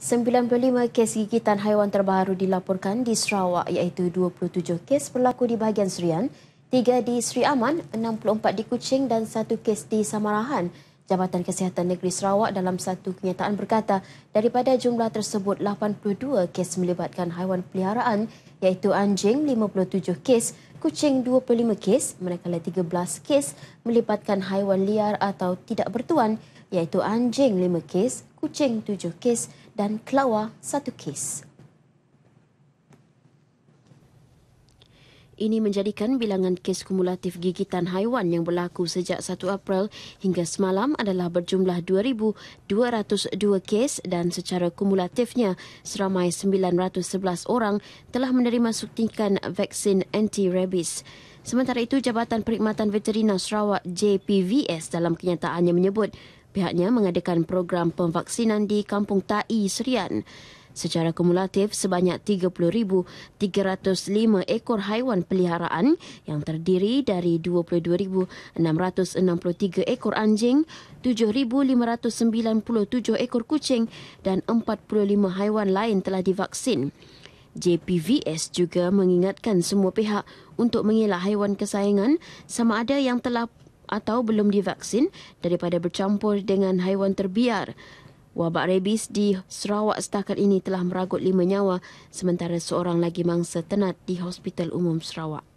95 kes gigitan haiwan terbaru dilaporkan di Sarawak iaitu 27 kes berlaku di bahagian Serian, 3 di Seri Aman, 64 di Kuching dan 1 kes di Samarahan. Jabatan Kesihatan Negeri Sarawak dalam satu kenyataan berkata daripada jumlah tersebut 82 kes melibatkan haiwan peliharaan iaitu anjing 57 kes, kucing 25 kes, manakala 13 kes melibatkan haiwan liar atau tidak bertuan iaitu anjing 5 kes, kucing 7 kes dan keluar satu kes. Ini menjadikan bilangan kes kumulatif gigitan haiwan yang berlaku sejak 1 April hingga semalam adalah berjumlah 2,202 kes dan secara kumulatifnya seramai 911 orang telah menerima suntikan vaksin anti-rabies. Sementara itu, Jabatan Perkhidmatan Veterina Sarawak JPVS dalam kenyataannya menyebut Pihaknya mengadakan program pemvaksinan di Kampung Tai, Serian. Secara kumulatif, sebanyak 30,305 ekor haiwan peliharaan yang terdiri dari 22,663 ekor anjing, 7,597 ekor kucing dan 45 haiwan lain telah divaksin. JPVS juga mengingatkan semua pihak untuk mengelak haiwan kesayangan sama ada yang telah atau belum divaksin daripada bercampur dengan haiwan terbiar. Wabak rabies di Sarawak setakat ini telah meragut lima nyawa sementara seorang lagi mangsa tenat di Hospital Umum Sarawak.